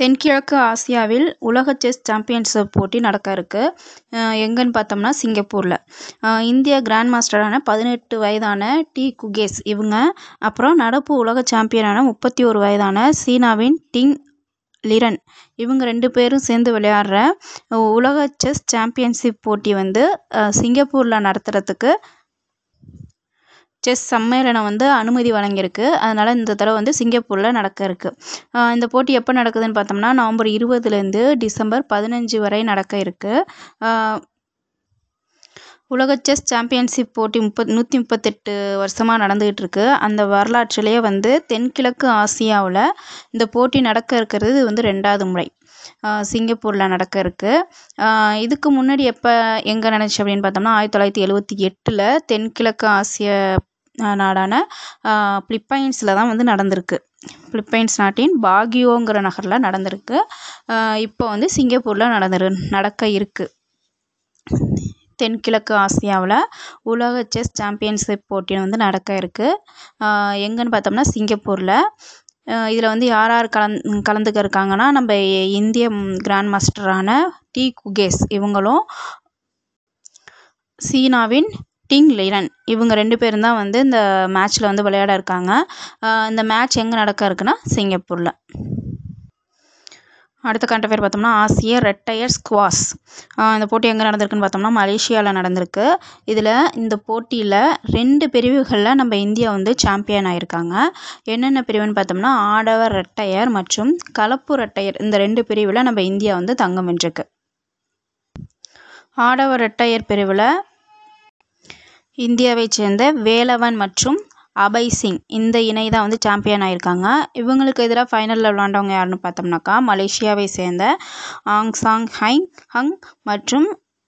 தென்கிழக்கு ஆசியாவில் உலக செஸ் சாம்பியன்ஷிப் போட்டி நடக்க இருக்குது எங்கேன்னு பார்த்தோம்னா சிங்கப்பூரில் இந்திய கிராண்ட் மாஸ்டரான பதினெட்டு வயதான டி குகேஸ் இவங்க அப்புறம் நடப்பு உலக சாம்பியனான முப்பத்தி ஒரு வயதான சீனாவின் டிங் லிரன் இவங்க ரெண்டு பேரும் சேர்ந்து விளையாடுற உலக செஸ் சாம்பியன்ஷிப் போட்டி வந்து சிங்கப்பூரில் நடத்துகிறதுக்கு செஸ் சம்மேளனம் வந்து அனுமதி வழங்கியிருக்கு அதனால் இந்த தடவை வந்து சிங்கப்பூரில் நடக்க இருக்குது இந்த போட்டி எப்போ நடக்குதுன்னு பார்த்தோம்னா நவம்பர் இருபதுலேருந்து டிசம்பர் பதினஞ்சு வரை நடக்க இருக்குது உலக செஸ் சாம்பியன்ஷிப் போட்டி முப்பத் நூற்றி முப்பத்தெட்டு வருஷமாக நடந்துக்கிட்டு இருக்கு அந்த வரலாற்றிலேயே வந்து தென்கிழக்கு ஆசியாவில் இந்த போட்டி நடக்க இருக்கிறது வந்து ரெண்டாவது முறை சிங்கப்பூரில் நடக்க இருக்குது இதுக்கு முன்னாடி எப்போ எங்கே நடந்துச்சு அப்படின்னு பார்த்தோம்னா ஆயிரத்தி தொள்ளாயிரத்தி எழுவத்தி எட்டில் தென்கிழக்கு ஆசிய நாடான பிலிப்பைன்ஸில் தான் வந்து நடந்திருக்கு பிலிப்பைன்ஸ் நாட்டின் பாகியோங்கிற நகரில் நடந்திருக்கு இப்போ வந்து சிங்கப்பூரில் நடந்துரு நடக்க இருக்குது தென்கிழக்கு ஆசியாவில் உலக செஸ் சாம்பியன்ஷிப் போட்டி வந்து நடக்க இருக்குது எங்கேன்னு பார்த்தோம்னா சிங்கப்பூரில் இதில் வந்து யார் யார் கலந் கலந்துக்க இருக்காங்கன்னா நம்ம இந்திய கிராண்ட் மாஸ்டரான டி குகேஸ் இவங்களும் சீனாவின் டிங் லிரன் இவங்க ரெண்டு பேரும் தான் வந்து இந்த மேட்ச்சில் வந்து விளையாட இருக்காங்க இந்த மேட்ச் எங்கே நடக்க இருக்குன்னா சிங்கப்பூரில் அடுத்த கண்ட பேர் பார்த்தோம்னா ஆசிய ரெட்டையர் ஸ்குவாஸ் இந்த போட்டி எங்கே நடந்திருக்குன்னு பார்த்தோம்னா மலேசியாவில் நடந்திருக்கு இதில் இந்த போட்டியில் ரெண்டு பிரிவுகளில் நம்ம இந்தியா வந்து சாம்பியன் ஆகியிருக்காங்க என்னென்ன பிரிவுன்னு பார்த்தோம்னா ஆடவர் ரெட்டையர் மற்றும் கலப்பு ரெட்டையர் இந்த ரெண்டு பிரிவில் நம்ம இந்தியா வந்து தங்கம் வென்றிருக்கு ஆடவர் ரெட்டையர் பிரிவில் இந்தியாவைச் சேர்ந்த வேலவன் மற்றும் அபய் சிங் இந்த இணை தான் வந்து சாம்பியன் ஆகியிருக்காங்க இவங்களுக்கு எதிராக ஃபைனலில் விளாண்டவங்க யாருன்னு பார்த்தோம்னாக்கா மலேசியாவை சேர்ந்த ஆங் சாங் ஹைங் ஹங் மற்றும்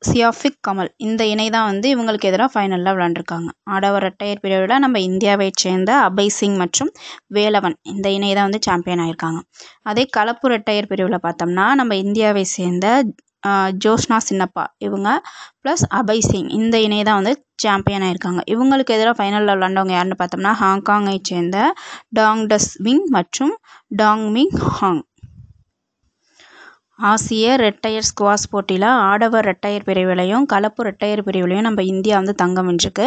சியாஃபிக் கமல் இந்த இணை தான் வந்து இவங்களுக்கு எதிராக ஃபைனலில் விளாண்டுருக்காங்க ஆடவர் ரெட்டையர் பிரிவில் நம்ம இந்தியாவை சேர்ந்த அபய் சிங் மற்றும் வேலவன் இந்த இணை தான் வந்து சாம்பியன் ஆகியிருக்காங்க அதே கலப்பு ரெட்டையர் பிரிவில் பார்த்தோம்னா நம்ம இந்தியாவை சேர்ந்த ஜோஷ்னா சின்னப்பா இவங்க ப்ளஸ் அபய் சிங் இந்த இணை தான் வந்து சாம்பியன் ஆகியிருக்காங்க இவங்களுக்கு எதிராக ஃபைனலில் விளாண்டவங்க யாருன்னு பார்த்தோம்னா ஹாங்காங்கை சேர்ந்த டாங் டஸ் விங் மற்றும் டாங் மிங் ஹாங் ஆசிய ரெட்டையர் ஸ்குவாஸ் போட்டியில் ஆடவர் ரெட்டையர் பிரிவிலையும் கலப்பு ரெட்டையர் பிரிவிலையும் நம்ம இந்தியா வந்து தங்கம் வென்றிருக்கு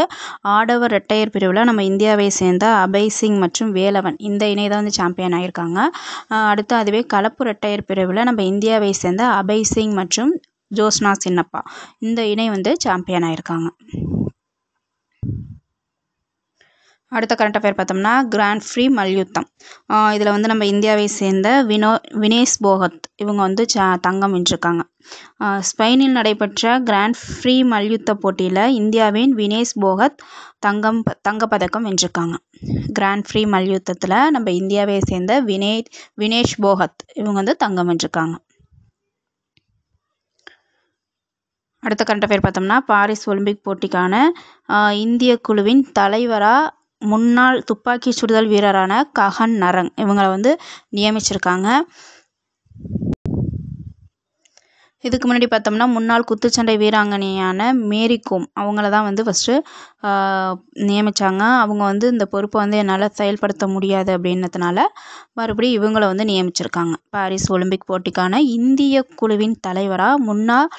ஆடவர் ரெட்டையர் பிரிவில் நம்ம இந்தியாவை சேர்ந்த அபய் சிங் மற்றும் வேலவன் இந்த இணை தான் வந்து சாம்பியன் ஆகியிருக்காங்க அடுத்து அதுவே கலப்பு ரெட்டையர் பிரிவில் நம்ம இந்தியாவை சேர்ந்த அபய் சிங் மற்றும் ஜோஸ்னா சின்னப்பா இந்த இணை வந்து சாம்பியன் ஆகியிருக்காங்க அடுத்த கரண்ட் அஃபேர் பார்த்தோம்னா கிராண்ட் ஃப்ரீ மல்யுத்தம் இதில் வந்து நம்ம இந்தியாவை சேர்ந்த வினோ வினேஷ் போகத் இவங்க வந்து ச தங்கம் வென்றிருக்காங்க ஸ்பெயினில் நடைபெற்ற கிராண்ட் ஃப்ரீ மல்யுத்த போட்டியில் இந்தியாவின் வினேஷ் போகத் தங்கம் தங்கப்பதக்கம் வென்றிருக்காங்க கிராண்ட் ஃப்ரீ மல்யுத்தத்தில் நம்ம இந்தியாவை சேர்ந்த வினே வினேஷ் போகத் இவங்க வந்து தங்கம் வென்றிருக்காங்க அடுத்த கரண்ட் அஃபேர் பார்த்தோம்னா பாரிஸ் ஒலிம்பிக் போட்டிக்கான இந்திய குழுவின் தலைவராக முன்னாள் துப்பாக்கி சுடுதல் வீரரான ககன் நரங் இவங்களை வந்து நியமிச்சிருக்காங்க இதுக்கு முன்னாடி பார்த்தோம்னா முன்னாள் குத்துச்சண்டை வீராங்கனையான மேரி கோம் அவங்கள தான் வந்து ஃபஸ்ட்டு நியமித்தாங்க அவங்க வந்து இந்த பொறுப்பை வந்து என்னால் செயல்படுத்த முடியாது அப்படின்னதுனால மறுபடியும் இவங்கள வந்து நியமிச்சிருக்காங்க பாரிஸ் ஒலிம்பிக் போட்டிக்கான இந்திய குழுவின் தலைவராக முன்னாள்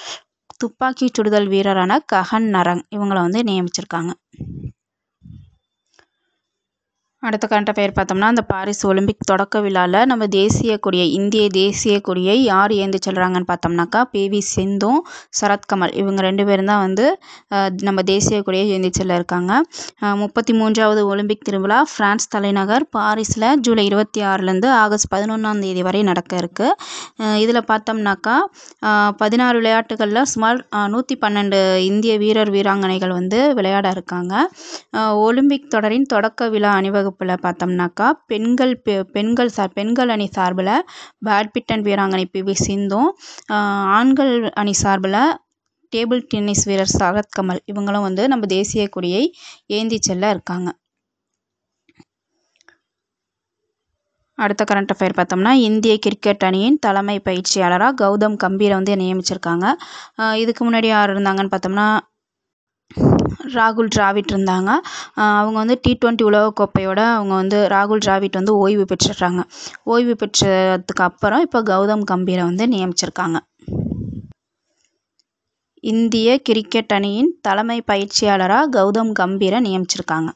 துப்பாக்கி சுடுதல் வீரரான ககன் நரங் இவங்கள வந்து நியமிச்சிருக்காங்க அடுத்த கரண்ட் அஃபேர் பார்த்தோம்னா அந்த பாரிஸ் ஒலிம்பிக் தொடக்க விழாவில் நம்ம தேசிய கொடியை இந்திய தேசிய கொடியை யார் ஏந்தி செல்கிறாங்கன்னு பார்த்தோம்னாக்கா வி சிந்தும் சரத்கமல் இவங்க ரெண்டு பேரும் தான் வந்து நம்ம தேசிய கொடியை ஏந்தி செல்ல இருக்காங்க முப்பத்தி மூன்றாவது ஒலிம்பிக் திருவிழா ஃப்ரான்ஸ் தலைநகர் பாரிஸில் ஜூலை இருபத்தி ஆறுலேருந்து ஆகஸ்ட் பதினொன்றாம் தேதி வரை நடக்க இருக்குது இதில் பார்த்தோம்னாக்கா பதினாறு விளையாட்டுகளில் சுமார் நூற்றி பன்னெண்டு இந்திய வீரர் வீராங்கனைகள் வந்து விளையாட இருக்காங்க ஒலிம்பிக் தொடரின் தொடக்க விழா அணிவகு வகுப்பில் பார்த்தோம்னாக்கா பெண்கள் பெ பெண்கள் சார் பெண்கள் அணி சார்பில் பேட்மிட்டன் வீராங்கனை பிவி சிந்தும் ஆண்கள் அணி சார்பில் டேபிள் டென்னிஸ் வீரர் சரத் கமல் இவங்களும் வந்து நம்ம தேசிய கொடியை ஏந்தி செல்ல இருக்காங்க அடுத்த கரண்ட் அஃபேர் பார்த்தோம்னா இந்திய கிரிக்கெட் அணியின் தலைமை பயிற்சியாளராக கௌதம் கம்பீரை வந்து நியமிச்சிருக்காங்க இதுக்கு முன்னாடி யார் இருந்தாங்கன்னு பார்த்தோம்னா ராகுல் டிராவிட் இருந்தாங்க அவங்க வந்து டி ட்வெண்ட்டி உலகக்கோப்பையோட அவங்க வந்து ராகுல் டிராவிட் வந்து ஓய்வு பெற்றுடுறாங்க ஓய்வு பெற்றதுக்கு அப்புறம் இப்போ கௌதம் கம்பீரை வந்து நியமிச்சிருக்காங்க இந்திய கிரிக்கெட் அணியின் தலைமை பயிற்சியாளராக கௌதம் கம்பீரை நியமிச்சிருக்காங்க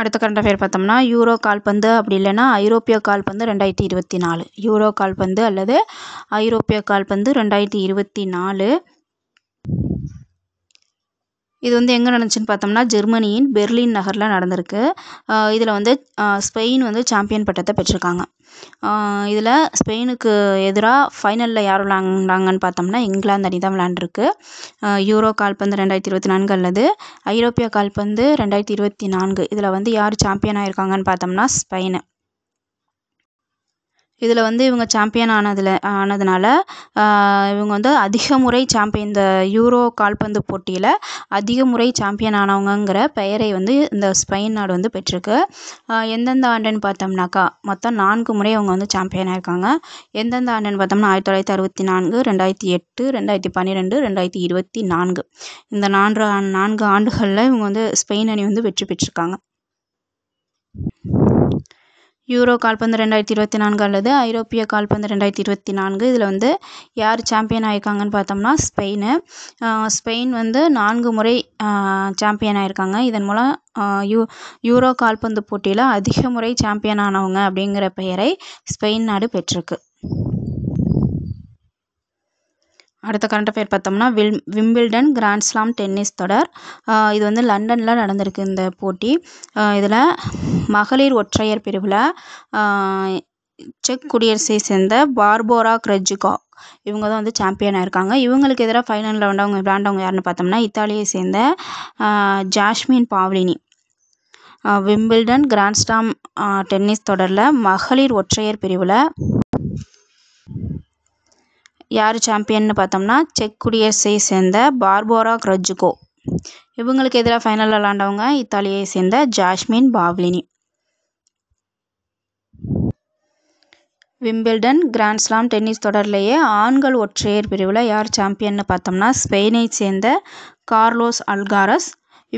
அடுத்த கரண்ட் அஃபேர் பார்த்தோம்னா யூரோ கால்பந்து அப்படி இல்லைன்னா ஐரோப்பிய கால்பந்து ரெண்டாயிரத்தி இருபத்தி நாலு யூரோ கால்பந்து அல்லது ஐரோப்பிய கால்பந்து ரெண்டாயிரத்தி இருபத்தி நாலு இது வந்து எங்கே நடந்துச்சுன்னு பார்த்தோம்னா ஜெர்மனியின் பெர்லின் நகரில் நடந்திருக்கு இதில் வந்து ஸ்பெயின் வந்து சாம்பியன் பட்டத்தை பெற்றிருக்காங்க இதில் ஸ்பெயினுக்கு எதிராக ஃபைனலில் யார் விளாண்டாங்கன்னு பார்த்தோம்னா இங்கிலாந்து அணி தான் விளாண்டுருக்கு யூரோ கால்பந்து ரெண்டாயிரத்தி இருபத்தி நான்கு அல்லது ஐரோப்பிய கால்பந்து ரெண்டாயிரத்தி இருபத்தி நான்கு இதில் வந்து யார் சாம்பியன் ஆகிருக்காங்கன்னு பார்த்தோம்னா ஸ்பெயின் இதில் வந்து இவங்க சாம்பியன் ஆனதில் ஆனதுனால் இவங்க வந்து அதிக முறை சாம்பியன் இந்த யூரோ கால்பந்து போட்டியில் அதிக முறை சாம்பியன் ஆனவங்கங்கிற பெயரை வந்து இந்த ஸ்பெயின் நாடு வந்து பெற்றிருக்கு எந்தெந்த ஆண்டுன்னு பார்த்தோம்னாக்கா மொத்தம் நான்கு முறை அவங்க வந்து சாம்பியன் ஆயிருக்காங்க எந்தெந்த ஆண்டுன்னு பார்த்தோம்னா ஆயிரத்தி தொள்ளாயிரத்தி அறுபத்தி நான்கு ரெண்டாயிரத்தி எட்டு ரெண்டாயிரத்தி பன்னிரெண்டு ரெண்டாயிரத்தி இருபத்தி நான்கு இந்த நான்கு நான்கு ஆண்டுகளில் இவங்க வந்து ஸ்பெயின் அணி வந்து வெற்றி பெற்றிருக்காங்க யூரோ கால்பந்து ரெண்டாயிரத்தி இருபத்தி நான்கு அல்லது ஐரோப்பிய கால்பந்து ரெண்டாயிரத்தி இருபத்தி நான்கு இதில் வந்து யார் சாம்பியன் ஆயிருக்காங்கன்னு பார்த்தோம்னா ஸ்பெயினு ஸ்பெயின் வந்து நான்கு முறை சாம்பியன் ஆயிருக்காங்க இதன் மூலம் யூ யூரோ கால்பந்து போட்டியில் அதிக முறை சாம்பியன் ஆனவங்க அப்படிங்கிற பெயரை ஸ்பெயின் நாடு பெற்றிருக்கு அடுத்த கரண்ட் அஃபேர் பார்த்தோம்னா வில் விம்பிள்டன் கிராண்ட்ஸ்லாம் டென்னிஸ் தொடர் இது வந்து லண்டனில் நடந்திருக்கு இந்த போட்டி இதில் மகளிர் ஒற்றையர் பிரிவில் செக் குடியரசை சேர்ந்த பார்போரா கிரெஜிகா இவங்க தான் வந்து சாம்பியன் ஆயிருக்காங்க இவங்களுக்கு எதிராக ஃபைனலில் வந்து அவங்க விளாண்டவங்க யாருன்னு பார்த்தோம்னா இத்தாலியை சேர்ந்த Jasmine Paolini Wimbledon grand slam tennis தொடரில் மகளிர் ஒற்றையர் பிரிவில் யார் சாம்பியன்னு பார்த்தோம்னா செக் குடியரசை சேர்ந்த பார்போரா கிரட்ஜுகோ இவங்களுக்கு எதிராக ஃபைனலில் விளாண்டவங்க இத்தாலியை சேர்ந்த Jasmine Paolini Wimbledon grand slam tennis தொடர்லேயே ஆண்கள் ஒற்றையர் பிரிவில் யார் சாம்பியன்னு பார்த்தோம்னா ஸ்பெயினை சேர்ந்த கார்லோஸ் அல்காரஸ்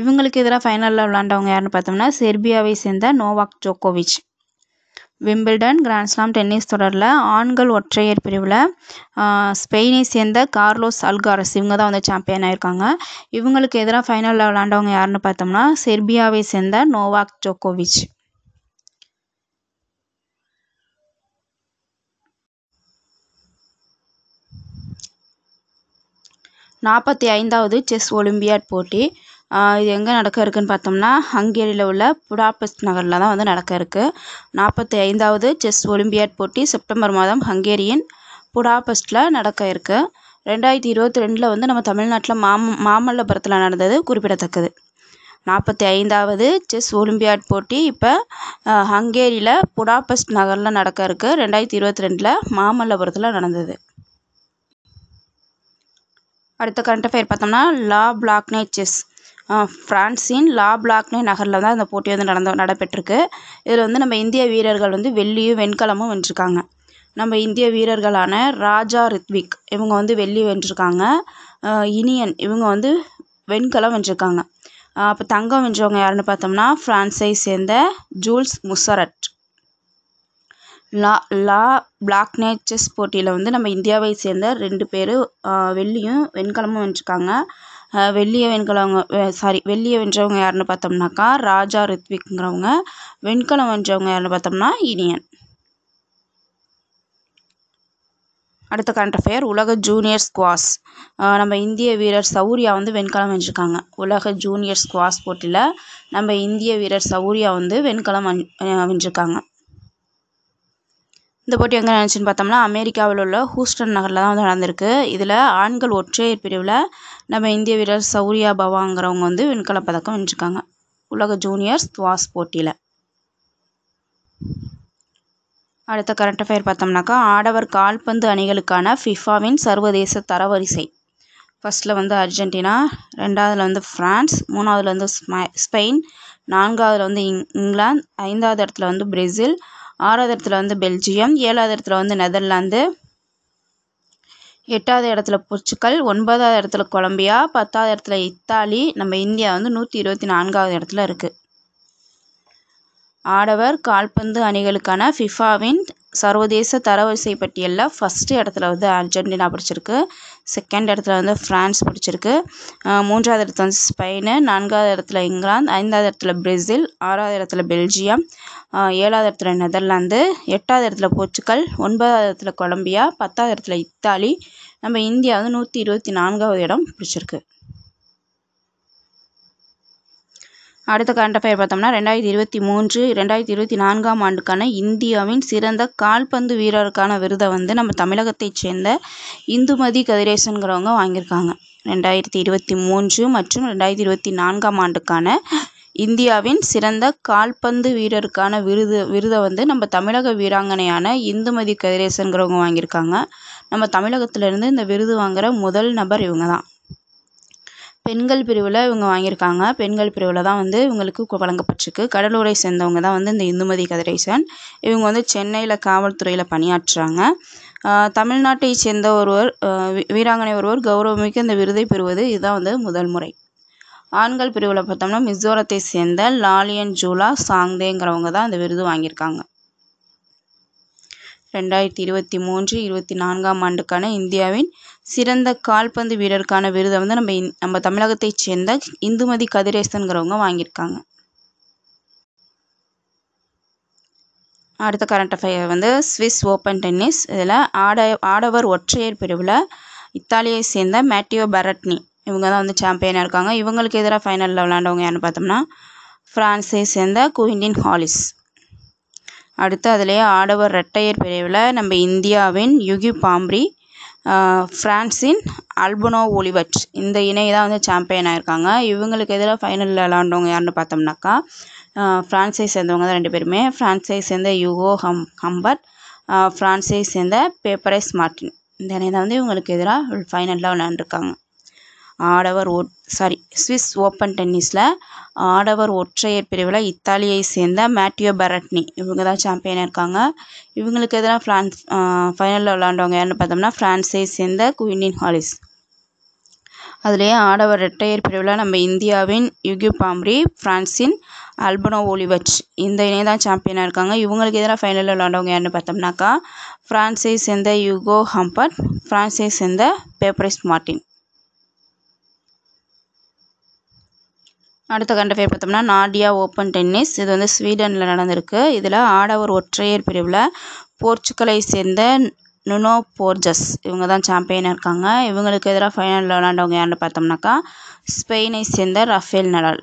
இவங்களுக்கு எதிராக ஃபைனலில் விளாண்டவங்க யாருன்னு பார்த்தோம்னா செர்பியாவை சேர்ந்த நோவாக் ஜோக்கோவிச் விம்பிள்டன் கிராண்ட்ஸ்லாம் டென்னிஸ் தொடரில் ஆண்கள் ஒற்றையர் பிரிவில் ஸ்பெயினை சேர்ந்த கார்லோஸ் அல்காரஸ் இவங்க தான் வந்து சாம்பியன் ஆகியிருக்காங்க இவங்களுக்கு எதிராக ஃபைனலில் விளாண்டவங்க யாருன்னு பார்த்தோம்னா செர்பியாவை சேர்ந்த நோவாக் ஜோக்கோவிச் நாற்பத்தி ஐந்தாவது செஸ் ஒலிம்பியாட் போட்டி இது எங்கே நடக்க இருக்குதுன்னு பார்த்தோம்னா ஹங்கேரியில் உள்ள புடாபெஸ்ட் நகரில் தான் வந்து நடக்க இருக்குது நாற்பத்தி ஐந்தாவது செஸ் ஒலிம்பியாட் போட்டி செப்டம்பர் மாதம் ஹங்கேரியின் புடாபெஸ்ட்டில் நடக்க இருக்குது ரெண்டாயிரத்தி இருபத்தி ரெண்டில் வந்து நம்ம தமிழ்நாட்டில் மாம மாமல்லபுரத்தில் நடந்தது குறிப்பிடத்தக்கது நாற்பத்தி ஐந்தாவது செஸ் ஒலிம்பியாட் போட்டி இப்போ ஹங்கேரியில் புடாபெஸ்ட் நகரில் நடக்க இருக்குது ரெண்டாயிரத்தி இருபத்தி ரெண்டில் மாமல்லபுரத்தில் நடந்தது அடுத்த கரண்ட் அஃபேர் பார்த்தோம்னா லா பிளாக்னே செஸ் ஃப்ரான்ஸின் லாப்லாக்னே நகரில் தான் இந்த போட்டி வந்து நடந்த நடைபெற்றிருக்கு இதில் வந்து நம்ம இந்திய வீரர்கள் வந்து வெள்ளியும் வெண்கலமும் வென்றிருக்காங்க நம்ம இந்திய வீரர்களான ராஜா ரித்விக் இவங்க வந்து வெள்ளி வென்றிருக்காங்க இனியன் இவங்க வந்து வெண்கலம் வென்றிருக்காங்க அப்போ தங்கம் வென்றவங்க யாருன்னு பார்த்தோம்னா ஃப்ரான்ஸை சேர்ந்த ஜூல்ஸ் முசரட் லா லா பிளாக்னே செஸ் போட்டியில் வந்து நம்ம இந்தியாவை சேர்ந்த ரெண்டு பேர் வெள்ளியும் வெண்கலமும் வென்றிருக்காங்க வெள்ளிய வெண்கலவங்க சாரி வெள்ளியை வென்றவங்க யாருன்னு பார்த்தோம்னாக்கா ராஜா ரித்விக்ங்கிறவங்க வெண்கலம் வென்றவங்க யாருன்னு பார்த்தோம்னா இனியன் அடுத்த கரண்ட் அஃபேர் உலக ஜூனியர் ஸ்குவாஸ் நம்ம இந்திய வீரர் சௌரியா வந்து வெண்கலம் வென்றிருக்காங்க உலக ஜூனியர் ஸ்குவாஸ் போட்டியில் நம்ம இந்திய வீரர் சௌரியா வந்து வெண்கலம் வென்றிருக்காங்க இந்த போட்டி எங்கே நடந்துச்சுன்னு பார்த்தோம்னா அமெரிக்காவில் உள்ள ஹூஸ்டன் நகரில் தான் வந்து நடந்திருக்கு இதில் ஆண்கள் ஒற்றையர் பிரிவில் நம்ம இந்திய வீரர் சௌரியா பவாங்கிறவங்க வந்து வெண்கலப் பதக்கம் வென்றிருக்காங்க உலக ஜூனியர் துவாஸ் போட்டியில் அடுத்த கரண்ட் அஃபேர் பார்த்தோம்னாக்கா ஆடவர் கால்பந்து அணிகளுக்கான ஃபிஃபாவின் சர்வதேச தரவரிசை ஃபர்ஸ்டில் வந்து அர்ஜென்டினா ரெண்டாவதில் வந்து ஃப்ரான்ஸ் மூணாவதில் வந்து ஸ்பெயின் நான்காவதில் வந்து இங் இங்கிலாந்து ஐந்தாவது இடத்துல வந்து பிரேசில் ஆறாவது இடத்துல வந்து பெல்ஜியம் ஏழாவது இடத்துல வந்து நெதர்லாந்து எட்டாவது இடத்துல போர்ச்சுக்கல் ஒன்பதாவது இடத்துல கொலம்பியா பத்தாவது இடத்துல இத்தாலி நம்ம இந்தியா வந்து நூற்றி இருபத்தி நான்காவது இடத்துல இருக்குது ஆடவர் கால்பந்து அணிகளுக்கான ஃபிஃபாவின் சர்வதேச தரவரிசை பட்டியலில் ஃபஸ்ட்டு இடத்துல வந்து அர்ஜென்டினா பிடிச்சிருக்கு செகண்ட் இடத்துல வந்து ஃப்ரான்ஸ் பிடிச்சிருக்கு மூன்றாவது இடத்துல வந்து ஸ்பெயின் நான்காவது இடத்துல இங்கிலாந்து ஐந்தாவது இடத்துல பிரேசில் ஆறாவது இடத்துல பெல்ஜியம் ஏழாவது இடத்துல நெதர்லாந்து எட்டாவது இடத்துல போர்ச்சுக்கல் ஒன்பதாவது இடத்துல கொலம்பியா பத்தாவது இடத்துல இத்தாலி நம்ம இந்தியா வந்து நூற்றி இருபத்தி நான்காவது இடம் பிடிச்சிருக்கு அடுத்த கரண்ட் அஃபேர் பார்த்தோம்னா ரெண்டாயிரத்தி இருபத்தி மூன்று ரெண்டாயிரத்தி இருபத்தி நான்காம் ஆண்டுக்கான இந்தியாவின் சிறந்த கால்பந்து வீரருக்கான விருதை வந்து நம்ம தமிழகத்தைச் சேர்ந்த இந்துமதி கதிரேசன்கிறவங்க வாங்கியிருக்காங்க ரெண்டாயிரத்தி இருபத்தி மூன்று மற்றும் ரெண்டாயிரத்தி இருபத்தி நான்காம் ஆண்டுக்கான இந்தியாவின் சிறந்த கால்பந்து வீரருக்கான விருது விருதை வந்து நம்ம தமிழக வீராங்கனையான இந்துமதி கதிரேசன்கிறவங்க வாங்கியிருக்காங்க நம்ம தமிழகத்துலேருந்து இந்த விருது வாங்குகிற முதல் நபர் இவங்க தான் பெண்கள் பிரிவில் இவங்க வாங்கியிருக்காங்க பெண்கள் பிரிவில் தான் வந்து இவங்களுக்கு வழங்கப்பட்டிருக்கு கடலூரை சேர்ந்தவங்க தான் வந்து இந்த இந்துமதி கதிரேசன் இவங்க வந்து சென்னையில் காவல்துறையில் பணியாற்றுறாங்க தமிழ்நாட்டை சேர்ந்த ஒருவர் வீராங்கனை ஒருவர் கௌரவமிக்க இந்த விருதை பெறுவது இதுதான் வந்து முதல் முறை ஆண்கள் பிரிவில் பார்த்தோம்னா மிசோரத்தை சேர்ந்த லாலியன் ஜூலா சாங்தேங்கிறவங்க தான் இந்த விருது வாங்கியிருக்காங்க ரெண்டாயிரத்தி இருபத்தி மூன்று இருபத்தி நான்காம் ஆண்டுக்கான இந்தியாவின் சிறந்த கால்பந்து வீரருக்கான விருதை வந்து நம்ம நம்ம தமிழகத்தைச் சேர்ந்த இந்துமதி கதிரேசனுங்கிறவங்க வாங்கியிருக்காங்க அடுத்த கரண்ட் அஃபையர் வந்து ஸ்விஸ் ஓப்பன் டென்னிஸ் இதில் ஆட ஆடவர் ஒற்றையர் பிரிவில் இத்தாலியை சேர்ந்த மேட்டியோ பரட்னி இவங்க தான் வந்து சாம்பியனாக இருக்காங்க இவங்களுக்கு எதிராக ஃபைனலில் விளாண்டவங்க யாருன்னு பார்த்தோம்னா ஃப்ரான்ஸை சேர்ந்த குயின்டின் ஹாலிஸ் அடுத்து அதிலேயே ஆடவர் ரெட்டையர் பிரிவில் நம்ம இந்தியாவின் யுகி பாம்ப்ரி ஃப்ரான்ஸின் அல்பனோ ஒலிவட் இந்த இணை தான் வந்து சாம்பியனாக இருக்காங்க இவங்களுக்கு எதிராக ஃபைனலில் விளாண்டவங்க யாருன்னு பார்த்தோம்னாக்கா ஃப்ரான்ஸை சேர்ந்தவங்க தான் ரெண்டு பேருமே ஃப்ரான்ஸை சேர்ந்த யுகோ ஹம் ஹம்பர்ட் ஃப்ரான்ஸை சேர்ந்த பேப்பரைஸ் மார்டின் இந்த இணை தான் வந்து இவங்களுக்கு எதிராக ஃபைனலில் விளாண்டுருக்காங்க ஆடவர் ஒ சாரி சுவிஸ் ஓப்பன் டென்னிஸில் ஆடவர் ஒற்றையர் பிரிவில் இத்தாலியை சேர்ந்த மேட்டியோ பரட்னி இவங்க தான் சாம்பியனாக இருக்காங்க இவங்களுக்கு எதிராக ஃப்ரான்ஸ் ஃபைனலில் விளாண்டவங்க யாருன்னு பார்த்தோம்னா ஃப்ரான்ஸை சேர்ந்த குயினின் ஹாலிஸ் அதுலேயே ஆடவர் இரட்டையர் பிரிவில் நம்ம இந்தியாவின் யுகி பாம்ரி ஃப்ரான்ஸின் அல்பனோ ஓலிவச் இந்த இணைய தான் சாம்பியனாக இருக்காங்க இவங்களுக்கு எதிராக ஃபைனலில் விளாண்டவங்க யாருன்னு பார்த்தோம்னாக்கா ஃப்ரான்ஸை சேர்ந்த யுகோ ஹம்பர்ட் ஃப்ரான்ஸை சேர்ந்த பேப்ரிஸ் மார்ட்டின் அடுத்த கண்ட பேர் பார்த்தோம்னா நாடியா ஓப்பன் டென்னிஸ் இது வந்து ஸ்வீடனில் நடந்திருக்கு இதில் ஆடவர் ஒற்றையர் பிரிவில் போர்ச்சுக்கலை சேர்ந்த நுனோ போர்ஜஸ் இவங்க தான் சாம்பியனாக இருக்காங்க இவங்களுக்கு எதிராக ஃபைனலில் விளாண்டவங்க யாருன்னு பார்த்தோம்னாக்கா ஸ்பெயினை சேர்ந்த Rafael Nadal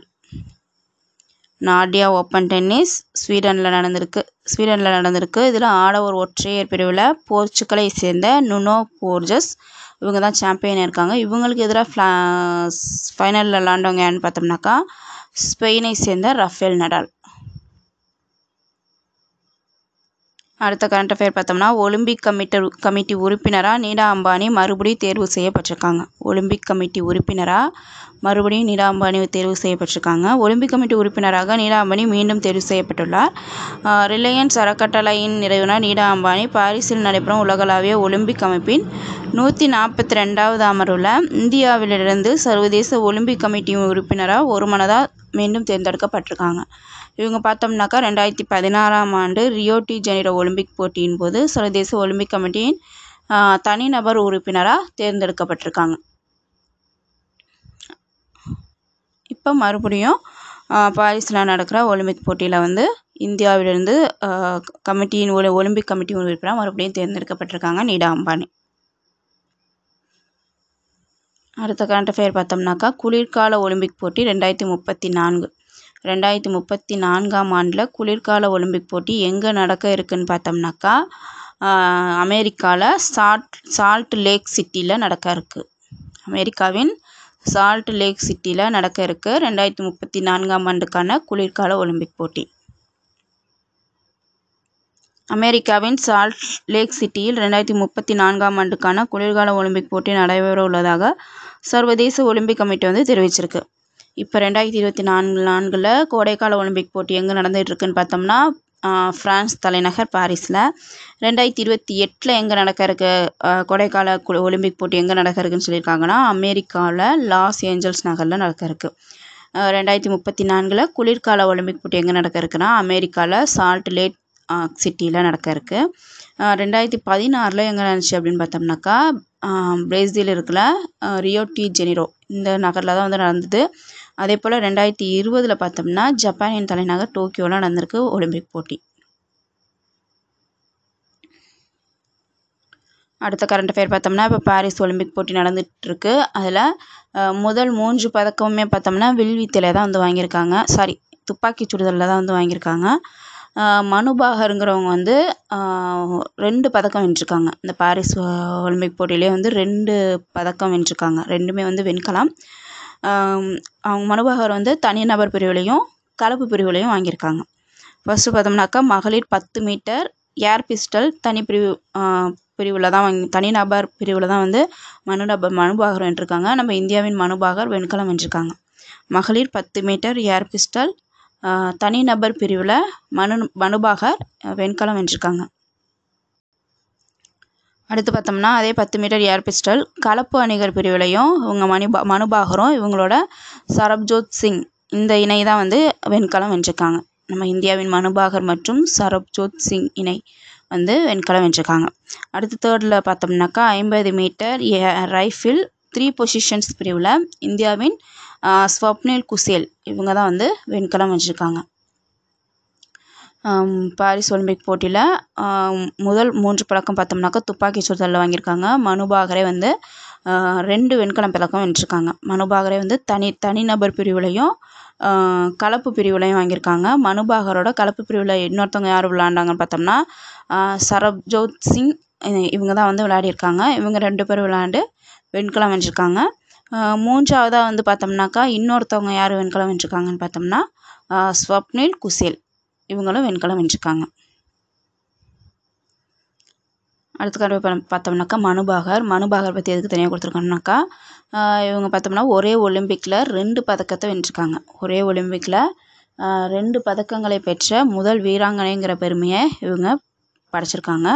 Nordea Open tennis ஸ்வீடனில் நடந்திருக்கு ஸ்வீடனில் நடந்திருக்கு இதில் ஆடவர் ஒற்றையர் பிரிவில் போர்ச்சுக்கலை சேர்ந்த நுனோ போர்ஜஸ் இவங்க தான் சாம்பியனாக இருக்காங்க இவங்களுக்கு எதிராக ஃபைனலில் விளாண்டவங்க யாருன்னு பார்த்தோம்னாக்கா ஸ்பெயினை சேர்ந்த ரஃபேல் நடால் அடுத்த கரண்ட் அஃபேர் பார்த்தோம்னா ஒலிம்பிக் கமிட்ட கமிட்டி உறுப்பினராக நீடா அம்பானி மறுபடியும் தேர்வு செய்யப்பட்டிருக்காங்க ஒலிம்பிக் கமிட்டி உறுப்பினராக மறுபடியும் நீடா அம்பானி தேர்வு செய்யப்பட்டிருக்காங்க ஒலிம்பிக் கமிட்டி உறுப்பினராக நீடா அம்பானி மீண்டும் தேர்வு செய்யப்பட்டுள்ளார் ரிலையன்ஸ் அறக்கட்டளையின் நிறைவுனா நீடா அம்பானி பாரிஸில் நடைபெறும் உலகளாவிய ஒலிம்பிக் அமைப்பின் நூற்றி நாற்பத்தி ரெண்டாவது அமர்வில் இந்தியாவிலிருந்து சர்வதேச ஒலிம்பிக் கமிட்டி உறுப்பினராக ஒரு மனதாக மீண்டும் தேர்ந்தெடுக்கப்பட்டிருக்காங்க இவங்க பார்த்தோம்னாக்கா ரெண்டாயிரத்தி பதினாறாம் ஆண்டு ரியோ டி ஜெனிரோ ஒலிம்பிக் போட்டியின் போது சர்வதேச ஒலிம்பிக் கமிட்டியின் தனிநபர் உறுப்பினராக தேர்ந்தெடுக்கப்பட்டிருக்காங்க இப்போ மறுபடியும் பாரிஸில் நடக்கிற ஒலிம்பிக் போட்டியில் வந்து இந்தியாவிலிருந்து கமிட்டியின் ஒலி ஒலிம்பிக் கமிட்டி உறுப்பினராக மறுபடியும் தேர்ந்தெடுக்கப்பட்டிருக்காங்க நீடா அம்பானி அடுத்த கரண்ட் அஃபேர் பார்த்தோம்னாக்கா குளிர்கால ஒலிம்பிக் போட்டி ரெண்டாயிரத்தி முப்பத்தி நான்கு ரெண்டாயிரத்தி முப்பத்தி நான்காம் ஆண்டில் குளிர்கால ஒலிம்பிக் போட்டி எங்கே நடக்க இருக்குதுன்னு பார்த்தோம்னாக்கா அமெரிக்காவில் சால்ட் சால்ட் லேக் சிட்டியில் நடக்க இருக்குது அமெரிக்காவின் சால்ட் லேக் சிட்டியில் நடக்க இருக்குது ரெண்டாயிரத்தி முப்பத்தி நான்காம் ஆண்டுக்கான குளிர்கால ஒலிம்பிக் போட்டி அமெரிக்காவின் சால்ட் லேக் சிட்டியில் ரெண்டாயிரத்தி முப்பத்தி நான்காம் ஆண்டுக்கான குளிர்கால ஒலிம்பிக் போட்டி நடைபெற உள்ளதாக சர்வதேச ஒலிம்பிக் கமிட்டி வந்து தெரிவிச்சிருக்கு இப்போ ரெண்டாயிரத்தி இருபத்தி நான்கு நான்கில் கோடைக்கால ஒலிம்பிக் போட்டி எங்கே நடந்துகிட்ருக்குன்னு பார்த்தோம்னா ஃப்ரான்ஸ் தலைநகர் பாரிஸில் ரெண்டாயிரத்தி இருபத்தி எட்டில் எங்கே நடக்க இருக்கு கோடைக்கால ஒலிம்பிக் போட்டி எங்கே நடக்க இருக்குன்னு சொல்லியிருக்காங்கன்னா அமெரிக்காவில் லாஸ் ஏஞ்சல்ஸ் நகரில் நடக்க இருக்கு ரெண்டாயிரத்தி முப்பத்தி நான்கில் குளிர்கால ஒலிம்பிக் போட்டி எங்கே நடக்க இருக்குன்னா அமெரிக்காவில் சால்ட் லேக் சிட்டியில் நடக்க இருக்கு ரெண்டாயிரத்தி பதினாறில் எங்கே நடந்துச்சு அப்படின்னு பார்த்தோம்னாக்கா பிரேசில் இருக்கல ரியோ டி ஜெனிரோ இந்த நகரில் தான் வந்து நடந்தது அதே போல் ரெண்டாயிரத்தி இருபதில் பார்த்தோம்னா ஜப்பானின் தலைநகர் டோக்கியோவில் நடந்திருக்கு ஒலிம்பிக் போட்டி அடுத்த கரண்ட் அஃபேர் பார்த்தோம்னா இப்போ பாரிஸ் ஒலிம்பிக் போட்டி நடந்துகிட்ருக்கு அதில் முதல் மூன்று பதக்கமுமே பார்த்தோம்னா வில்வித்தையில் தான் வந்து வாங்கியிருக்காங்க சாரி துப்பாக்கி சுடுதலில் தான் வந்து வாங்கியிருக்காங்க மனுபாகருங்கிறவங்க வந்து ரெண்டு பதக்கம் வென்றிருக்காங்க இந்த பாரிஸ் ஒலிம்பிக் போட்டியிலே வந்து ரெண்டு பதக்கம் வென்றிருக்காங்க ரெண்டுமே வந்து வெண்கலம் அவங்க மனுபாகர் வந்து தனிநபர் பிரிவுலேயும் கலப்பு பிரிவுலேயும் வாங்கியிருக்காங்க ஃபஸ்ட்டு பார்த்தோம்னாக்கா மகளிர் பத்து மீட்டர் ஏர் பிஸ்டல் தனி பிரிவு பிரிவில் தான் வாங்கி தனிநபர் பிரிவில் தான் வந்து மனுநபர் மனுபாகர் வென்றிருக்காங்க நம்ம இந்தியாவின் மனுபாகர் வெண்கலம் வென்றிருக்காங்க மகளிர் பத்து மீட்டர் ஏர் பிஸ்டல் தனிநபர் பிரிவில் மனு மனுபாகர் வெண்கலம் வென்றிருக்காங்க அடுத்து பார்த்தோம்னா அதே பத்து மீட்டர் ஏர் பிஸ்டல் கலப்பு அணிகர் பிரிவிலையும் இவங்க மணிபா மனுபாகரும் இவங்களோட சரப்ஜோத் சிங் இந்த இணை தான் வந்து வெண்கலம் வென்றிருக்காங்க நம்ம இந்தியாவின் மனுபாகர் மற்றும் சரப்ஜோத் சிங் இணை வந்து வெண்கலம் வென்றிருக்காங்க அடுத்து தேர்டில் பார்த்தோம்னாக்கா ஐம்பது மீட்டர் ஏ ரைஃபிள் த்ரீ பொசிஷன்ஸ் பிரிவில் இந்தியாவின் ஸ்வப்னில் குசேல் இவங்க தான் வந்து வெண்கலம் வென்றிருக்காங்க பாரிஸ் ஒலிம்பிக் போட்டியில் முதல் மூன்று பழக்கம் பார்த்தோம்னாக்கா துப்பாக்கி சுடுதலில் வாங்கியிருக்காங்க மனு வந்து ரெண்டு வெண்கலம் பதக்கம் வென்றிருக்காங்க மனு வந்து தனி தனிநபர் பிரிவுலேயும் கலப்பு பிரிவுலேயும் வாங்கியிருக்காங்க மனு கலப்பு பிரிவில் இன்னொருத்தவங்க யார் விளையாண்டாங்கன்னு பார்த்தோம்னா சரப்ஜோத் சிங் இவங்க தான் வந்து விளையாடியிருக்காங்க இவங்க ரெண்டு பேரும் விளையாண்டு வெண்கலம் வென்றிருக்காங்க மூன்றாவதாக வந்து பார்த்தோம்னாக்கா இன்னொருத்தவங்க யார் வெண்கலம் வென்றிருக்காங்கன்னு பார்த்தோம்னா ஸ்வப்னில் குசேல் இவங்களும் வெண்கலம் வென்றிருக்காங்க அடுத்த கடவுள் பார்த்தோம்னாக்கா மனுபாகர் மனுபாகர் பற்றி எதுக்கு தனியாக கொடுத்துருக்காங்கனாக்கா இவங்க பார்த்தோம்னா ஒரே ஒலிம்பிக்கில் ரெண்டு பதக்கத்தை வென்றிருக்காங்க ஒரே ஒலிம்பிக்கில் ரெண்டு பதக்கங்களை பெற்ற முதல் வீராங்கனைங்கிற பெருமையை இவங்க படைச்சிருக்காங்க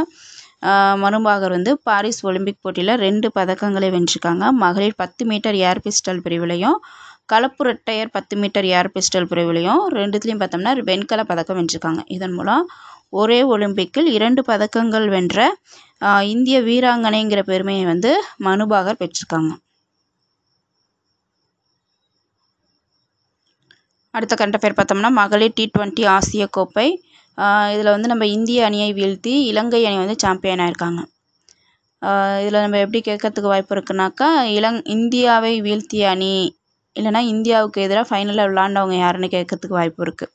மனுபாகர் வந்து பாரிஸ் ஒலிம்பிக் போட்டியில் ரெண்டு பதக்கங்களை வென்றிருக்காங்க மகளிர் பத்து மீட்டர் ஏர் பிஸ்டல் பிரிவிலையும் கலப்பு ரெட்டையர் பத்து மீட்டர் ஏர் பிஸ்டல் பிரிவிலையும் ரெண்டுத்துலேயும் பார்த்தோம்னா வெண்கல பதக்கம் வென்றிருக்காங்க இதன் மூலம் ஒரே ஒலிம்பிக்கில் இரண்டு பதக்கங்கள் வென்ற இந்திய வீராங்கனைங்கிற பெருமையை வந்து மனுபாகர் பெற்றிருக்காங்க அடுத்த கண்ட பேர் பார்த்தோம்னா மகளிர் டி ட்வெண்ட்டி ஆசிய கோப்பை இதில் வந்து நம்ம இந்திய அணியை வீழ்த்தி இலங்கை அணி வந்து சாம்பியன் ஆயிருக்காங்க இதில் நம்ம எப்படி கேட்கறதுக்கு வாய்ப்பு இருக்குனாக்கா இலங் இந்தியாவை வீழ்த்திய அணி இல்லைனா இந்தியாவுக்கு எதிராக ஃபைனலில் விளாண்டவங்க யாருன்னு கேட்கறதுக்கு வாய்ப்பு இருக்குது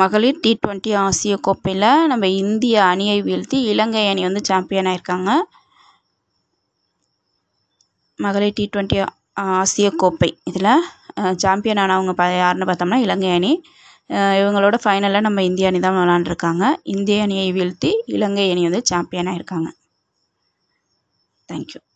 மகளிர் டி ட்வெண்ட்டி ஆசிய கோப்பையில் நம்ம இந்திய அணியை வீழ்த்தி இலங்கை அணி வந்து சாம்பியன் ஆயிருக்காங்க மகளிர் டி டுவெண்ட்டி ஆசிய கோப்பை இதில் சாம்பியன் ஆனவங்க ப யாருன்னு பார்த்தோம்னா இலங்கை அணி இவங்களோட ஃபைனலில் நம்ம இந்திய அணி தான் விளாண்டுருக்காங்க இந்திய அணியை வீழ்த்தி இலங்கை அணி வந்து சாம்பியன் ஆயிருக்காங்க தேங்க்யூ